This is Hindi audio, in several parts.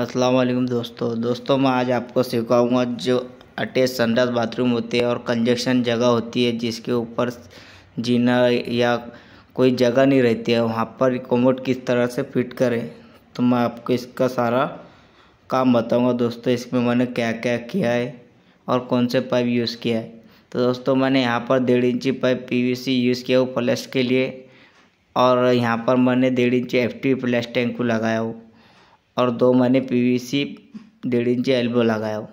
अस्सलाम वालेकुम दोस्तों दोस्तों मैं आज आपको सिखाऊंगा जो अटैच संडास बाथरूम होते हैं और कंजेक्शन जगह होती है जिसके ऊपर जीना या कोई जगह नहीं रहती है वहाँ पर कोमोट किस तरह से फिट करें तो मैं आपको इसका सारा काम बताऊंगा दोस्तों इसमें मैंने क्या क्या किया है और कौन से पाइप यूज़ किया है तो दोस्तों मैंने यहाँ पर डेढ़ इंची पाइप सी यूज़ किया हो प्लस के लिए और यहाँ पर मैंने डेढ़ इंची एफ टी प्लस टैंक को लगाया हूँ और दो मैंने पीवीसी डेढ़ इंची एल्बो लगाया हो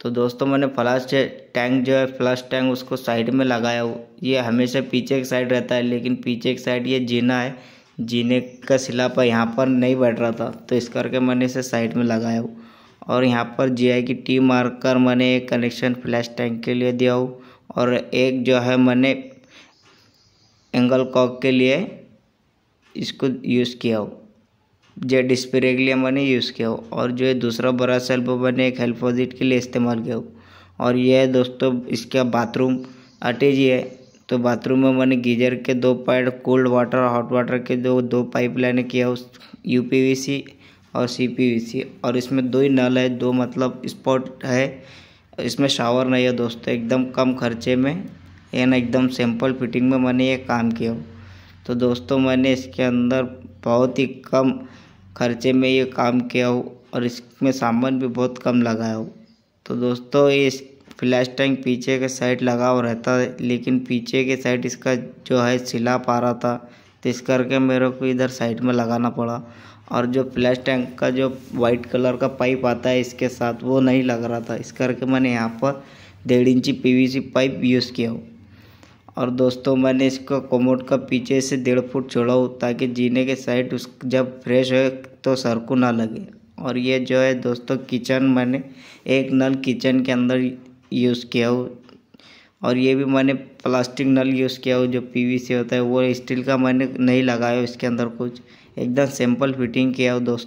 तो दोस्तों मैंने फ्लश टैंक जो है फ्लश टैंक उसको साइड में लगाया हो ये हमेशा पीछे की साइड रहता है लेकिन पीछे की साइड ये जीना है जीने का पर यहाँ पर नहीं बैठ रहा था तो इस करके मैंने इसे साइड में लगाया हो और यहाँ पर जी की टी मारकर मैंने एक कनेक्शन फ्लैश टैंक के लिए दिया हो और एक जो है मैंने एंगल कॉक के लिए इसको यूज़ किया हो जो डिस्प्ले के लिए मैंने यूज़ किया हो और जो है दूसरा बड़ा सेल्फ मैंने एक हेल्पोजिट के लिए इस्तेमाल किया हो और यह है दोस्तों इसका बाथरूम अटैच ही है तो बाथरूम में मैंने गीजर के दो पैड कोल्ड वाटर हॉट वाटर के जो दो पाइप लाइन किया उस यू और सी और इसमें दो ही नल है दो मतलब स्पॉट है इसमें शावर नहीं है दोस्तों एकदम कम खर्चे में या ना एकदम सिंपल फिटिंग में मैंने ये काम किया तो दोस्तों मैंने इसके अंदर बहुत ही कम खर्चे में ये काम किया हो और इसमें सामान भी बहुत कम लगाया हो तो दोस्तों ये फ्लैश टैंक पीछे के साइड लगा हुआ रहता है लेकिन पीछे के साइड इसका जो है सिला पा रहा था तो इस करके मेरे को इधर साइड में लगाना पड़ा और जो फ्लैश टैंक का जो वाइट कलर का पाइप आता है इसके साथ वो नहीं लग रहा था इस करके मैंने यहाँ पर डेढ़ इंची पीवीसी पाइप यूज़ किया हूँ और दोस्तों मैंने इसको कोमोट का पीछे से डेढ़ फुट छोड़ा हो ताकि जीने के साइड उस जब फ्रेश हो तो सर को ना लगे और ये जो है दोस्तों किचन मैंने एक नल किचन के अंदर यूज़ किया हो और ये भी मैंने प्लास्टिक नल यूज़ किया हो जो पीवीसी से होता है वो स्टील का मैंने नहीं लगाया इसके अंदर कुछ एकदम सिंपल फिटिंग किया हो दोस्तों